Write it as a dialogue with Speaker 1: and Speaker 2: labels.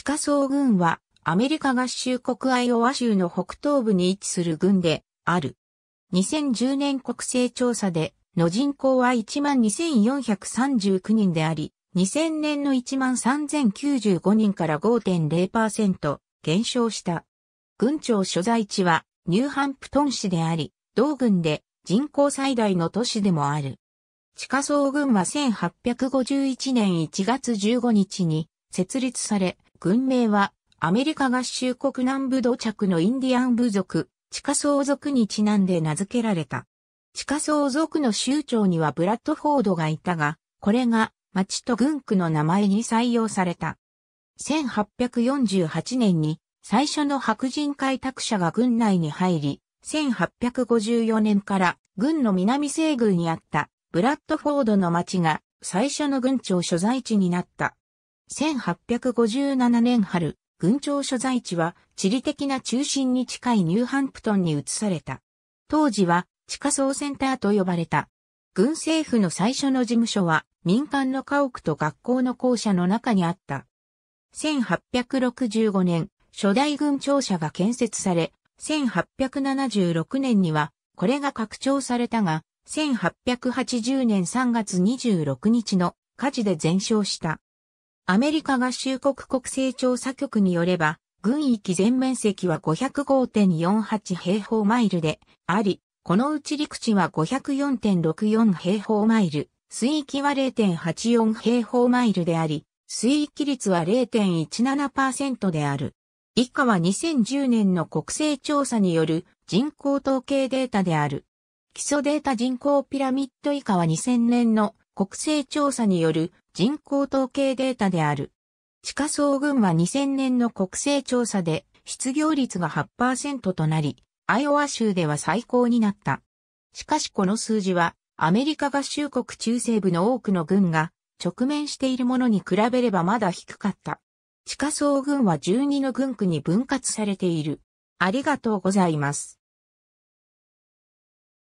Speaker 1: 地下層軍は、アメリカ合衆国アイオワ州の北東部に位置する軍である。2010年国勢調査で、の人口は12,439人であり、2000年の13,095人から5.0%減少した。軍庁所在地はニューハンプトン市であり、同軍で人口最大の都市でもある。地下層軍は1851年1月15日に設立され、軍名は、アメリカ合衆国南部土着のインディアン部族、地下相族にちなんで名付けられた。地下相族の州長にはブラッドフォードがいたが、これが町と軍区の名前に採用された。1848年に最初の白人開拓者が軍内に入り、1854年から軍の南西軍にあったブラッドフォードの町が最初の軍庁所在地になった。1857年春、軍庁所在地は地理的な中心に近いニューハンプトンに移された。当時は地下総センターと呼ばれた。軍政府の最初の事務所は民間の家屋と学校の校舎の中にあった。1865年、初代軍庁舎が建設され、1876年にはこれが拡張されたが、1880年3月26日の火事で全焼した。アメリカ合衆国国勢調査局によれば、軍域全面積は505.48平方マイルであり、このうち陸地は504.64平方マイル、水域は0.84平方マイルであり、水域率は0.17%である。以下は2010年の国勢調査による人口統計データである。基礎データ人口ピラミッド以下は2000年の国勢調査による人口統計データである。地下総群は2000年の国勢調査で失業率が8%となり、アイオワ州では最高になった。しかしこの数字はアメリカ合衆国中西部の多くの軍が直面しているものに比べればまだ低かった。地下総軍は12の軍区に分割されている。ありがとうございます。